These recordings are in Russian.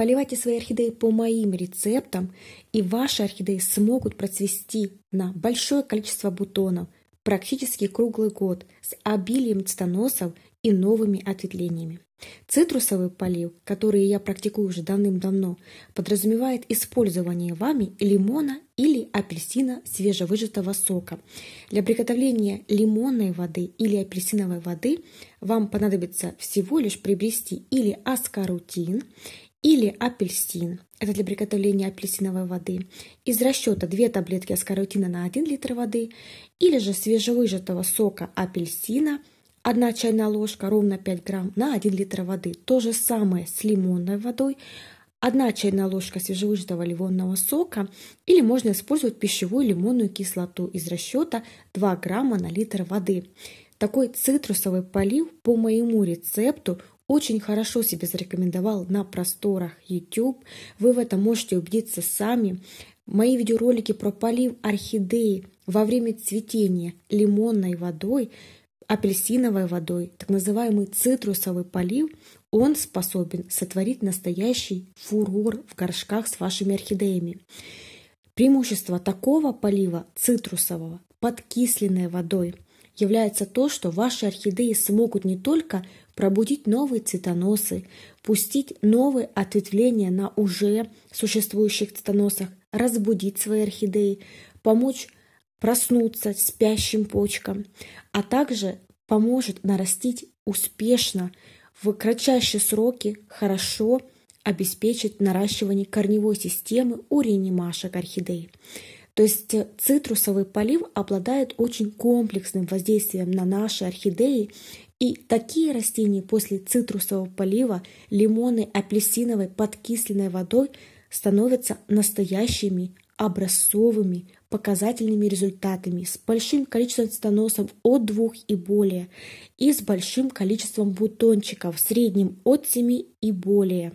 Поливайте свои орхидеи по моим рецептам, и ваши орхидеи смогут процвести на большое количество бутонов практически круглый год с обилием цветоносов и новыми ответвлениями. Цитрусовый полив, который я практикую уже давным-давно, подразумевает использование вами лимона или апельсина свежевыжатого сока. Для приготовления лимонной воды или апельсиновой воды вам понадобится всего лишь приобрести или аскарутин, или апельсин. Это для приготовления апельсиновой воды. Из расчета 2 таблетки аскоротина на 1 литр воды или же свежевыжатого сока апельсина 1 чайная ложка, ровно 5 грамм на 1 литр воды. То же самое с лимонной водой. 1 чайная ложка свежевыжатого лимонного сока или можно использовать пищевую лимонную кислоту из расчета 2 грамма на литр воды. Такой цитрусовый полив по моему рецепту очень хорошо себя зарекомендовал на просторах YouTube. Вы в этом можете убедиться сами. Мои видеоролики про полив орхидеи во время цветения лимонной водой, апельсиновой водой, так называемый цитрусовый полив, он способен сотворить настоящий фурор в горшках с вашими орхидеями. Преимущество такого полива цитрусового подкисленной водой является то, что ваши орхидеи смогут не только пробудить новые цитоносы, пустить новые ответвления на уже существующих цитоносах, разбудить свои орхидеи, помочь проснуться спящим почкам, а также поможет нарастить успешно в кратчайшие сроки хорошо обеспечит наращивание корневой системы у ренимашек орхидей. То есть э, цитрусовый полив обладает очень комплексным воздействием на наши орхидеи и такие растения после цитрусового полива, лимонной, апельсиновой, подкисленной водой становятся настоящими образцовыми показательными результатами с большим количеством стеносов от двух и более и с большим количеством бутончиков в среднем от 7 и более.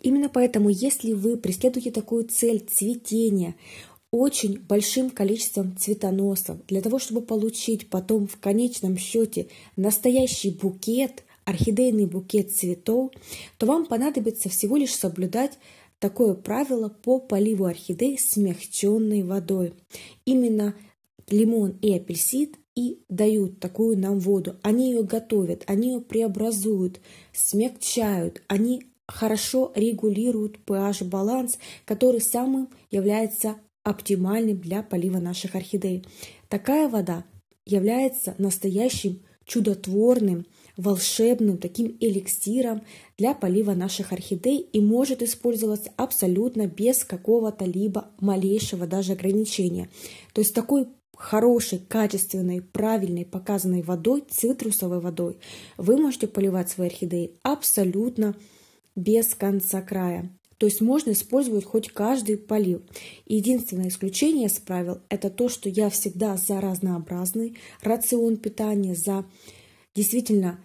Именно поэтому, если вы преследуете такую цель цветения, очень большим количеством цветоносов для того, чтобы получить потом в конечном счете настоящий букет, орхидейный букет цветов, то вам понадобится всего лишь соблюдать такое правило по поливу орхидей смягченной водой. Именно лимон и апельсин и дают такую нам воду. Они ее готовят, они ее преобразуют, смягчают, они хорошо регулируют pH-баланс, который самым является оптимальным для полива наших орхидей. Такая вода является настоящим чудотворным, волшебным таким эликсиром для полива наших орхидей и может использоваться абсолютно без какого-то либо малейшего даже ограничения. То есть такой хорошей, качественной, правильной, показанной водой, цитрусовой водой, вы можете поливать свои орхидеи абсолютно без конца края. То есть можно использовать хоть каждый полив. Единственное исключение из правил – это то, что я всегда за разнообразный рацион питания, за действительно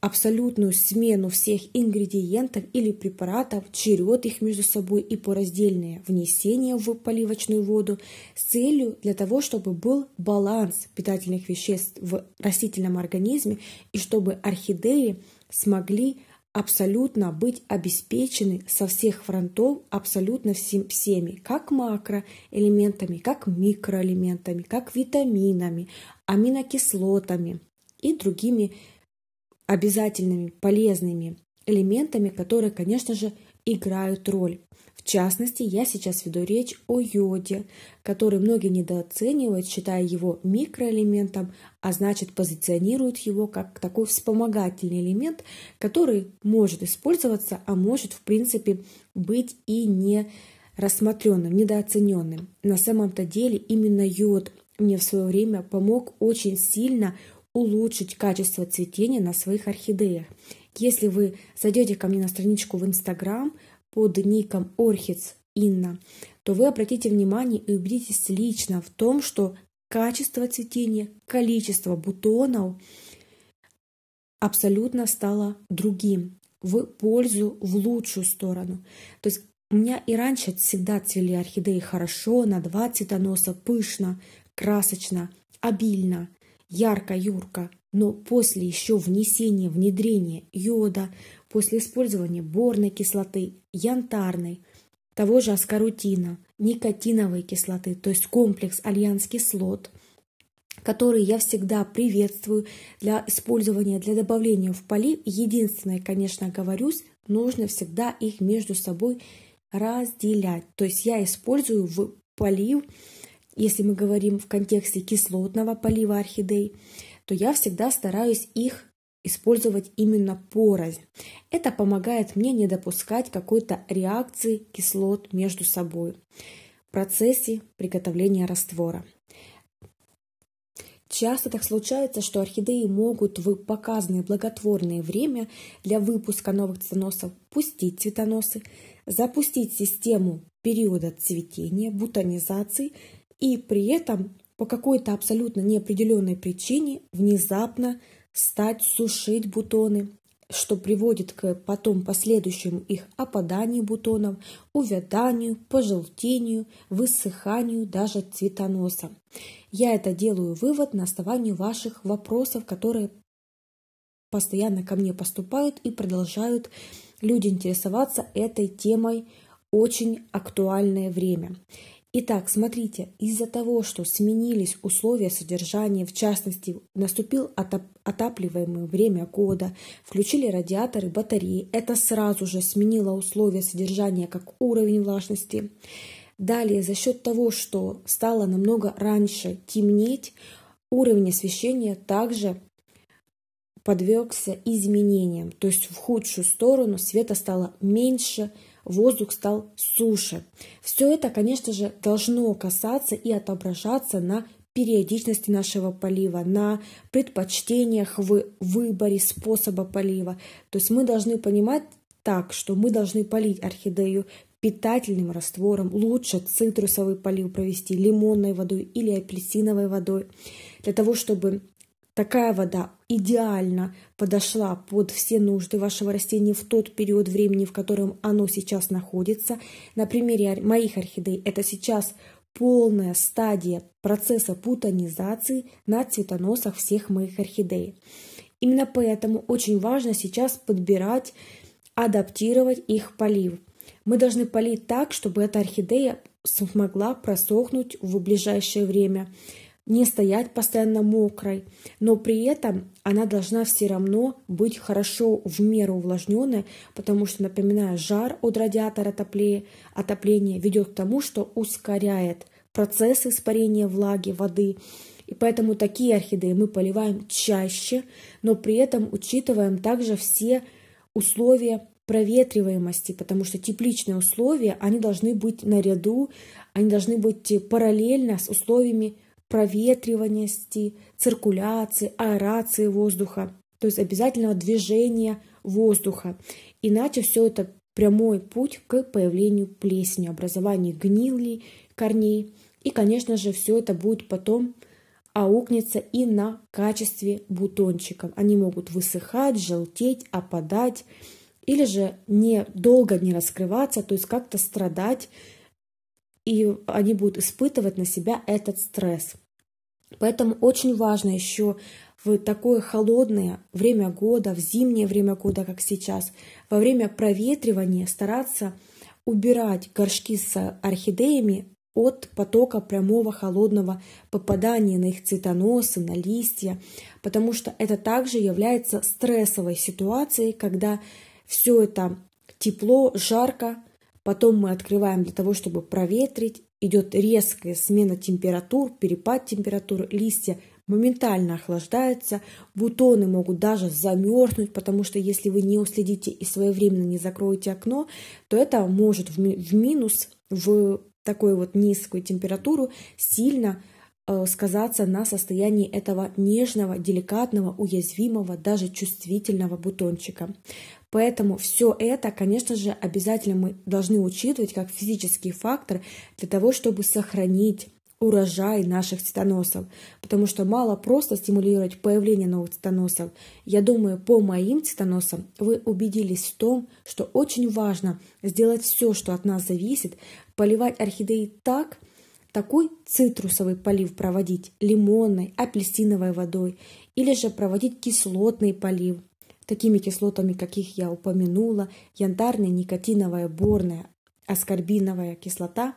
абсолютную смену всех ингредиентов или препаратов, черед их между собой и по раздельное внесение в поливочную воду с целью для того, чтобы был баланс питательных веществ в растительном организме и чтобы орхидеи смогли абсолютно быть обеспечены со всех фронтов абсолютно всем, всеми, как макроэлементами, как микроэлементами, как витаминами, аминокислотами и другими обязательными полезными элементами, которые, конечно же, играют роль в частности, я сейчас веду речь о йоде, который многие недооценивают, считая его микроэлементом, а значит позиционируют его как такой вспомогательный элемент, который может использоваться, а может в принципе быть и не рассмотренным, недооцененным. На самом-то деле именно йод мне в свое время помог очень сильно улучшить качество цветения на своих орхидеях. Если вы зайдете ко мне на страничку в Инстаграм – под ником Орхиц Инна, то вы обратите внимание и убедитесь лично в том, что качество цветения, количество бутонов абсолютно стало другим в пользу, в лучшую сторону. То есть у меня и раньше всегда цвели орхидеи хорошо, на два цветоноса, пышно, красочно, обильно ярко-юрко, но после еще внесения, внедрения йода, после использования борной кислоты, янтарной, того же аскорутина, никотиновой кислоты, то есть комплекс альянс-кислот, который я всегда приветствую для использования, для добавления в полив. Единственное, конечно, говорюсь, нужно всегда их между собой разделять. То есть я использую в полив если мы говорим в контексте кислотного полива орхидей, то я всегда стараюсь их использовать именно порознь. Это помогает мне не допускать какой-то реакции кислот между собой в процессе приготовления раствора. Часто так случается, что орхидеи могут в показанное благотворное время для выпуска новых цветоносов пустить цветоносы, запустить систему периода цветения, бутонизации, и при этом по какой-то абсолютно неопределенной причине внезапно стать сушить бутоны, что приводит к потом последующему их опаданию бутонов, увяданию, пожелтению, высыханию даже цветоноса. Я это делаю вывод на основании ваших вопросов, которые постоянно ко мне поступают и продолжают люди интересоваться этой темой очень актуальное время. Итак, смотрите, из-за того, что сменились условия содержания, в частности, наступил отоп отапливаемое время года, включили радиаторы, батареи, это сразу же сменило условия содержания как уровень влажности. Далее, за счет того, что стало намного раньше темнеть, уровень освещения также подвергся изменениям, то есть в худшую сторону света стало меньше, меньше воздух стал суше. Все это, конечно же, должно касаться и отображаться на периодичности нашего полива, на предпочтениях в выборе способа полива. То есть мы должны понимать так, что мы должны полить орхидею питательным раствором, лучше цитрусовый полив провести лимонной водой или апельсиновой водой, для того, чтобы Такая вода идеально подошла под все нужды вашего растения в тот период времени, в котором оно сейчас находится. На примере моих орхидей это сейчас полная стадия процесса путанизации на цветоносах всех моих орхидей. Именно поэтому очень важно сейчас подбирать, адаптировать их полив. Мы должны полить так, чтобы эта орхидея смогла просохнуть в ближайшее время не стоять постоянно мокрой, но при этом она должна все равно быть хорошо в меру увлажненной, потому что, напоминаю, жар от радиатора отопления, отопления ведет к тому, что ускоряет процесс испарения влаги, воды. И поэтому такие орхидеи мы поливаем чаще, но при этом учитываем также все условия проветриваемости, потому что тепличные условия, они должны быть наряду, они должны быть параллельно с условиями проветриваемости, циркуляции, аэрации воздуха, то есть обязательного движения воздуха. Иначе все это прямой путь к появлению плесени, образованию гнилей, корней. И, конечно же, все это будет потом аукнется и на качестве бутончиков. Они могут высыхать, желтеть, опадать или же не долго не раскрываться, то есть как-то страдать и они будут испытывать на себя этот стресс. Поэтому очень важно еще в такое холодное время года, в зимнее время года, как сейчас, во время проветривания стараться убирать горшки с орхидеями от потока прямого холодного попадания на их цветоносы, на листья, потому что это также является стрессовой ситуацией, когда все это тепло, жарко, Потом мы открываем для того, чтобы проветрить. Идет резкая смена температур, перепад температур. Листья моментально охлаждаются, бутоны могут даже замерзнуть, потому что если вы не уследите и своевременно не закроете окно, то это может в, в минус, в такую вот низкую температуру сильно э, сказаться на состоянии этого нежного, деликатного, уязвимого, даже чувствительного бутончика. Поэтому все это, конечно же, обязательно мы должны учитывать как физический фактор для того, чтобы сохранить урожай наших цветоносов, потому что мало просто стимулировать появление новых цветоносов. Я думаю, по моим цветоносам вы убедились в том, что очень важно сделать все, что от нас зависит, поливать орхидеи так, такой цитрусовый полив проводить лимонной, апельсиновой водой или же проводить кислотный полив – такими кислотами, каких я упомянула, янтарная, никотиновая, борная, аскорбиновая кислота,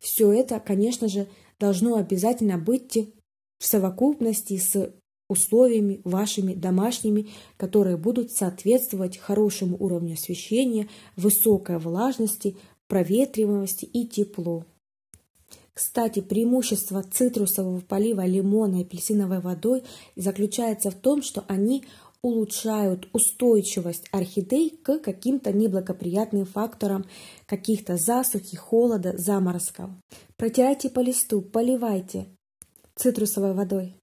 все это, конечно же, должно обязательно быть в совокупности с условиями вашими домашними, которые будут соответствовать хорошему уровню освещения, высокой влажности, проветриваемости и теплу. Кстати, преимущество цитрусового полива лимона и апельсиновой водой заключается в том, что они улучшают устойчивость орхидей к каким-то неблагоприятным факторам каких-то засухи, холода, заморозков. Протирайте по листу, поливайте цитрусовой водой.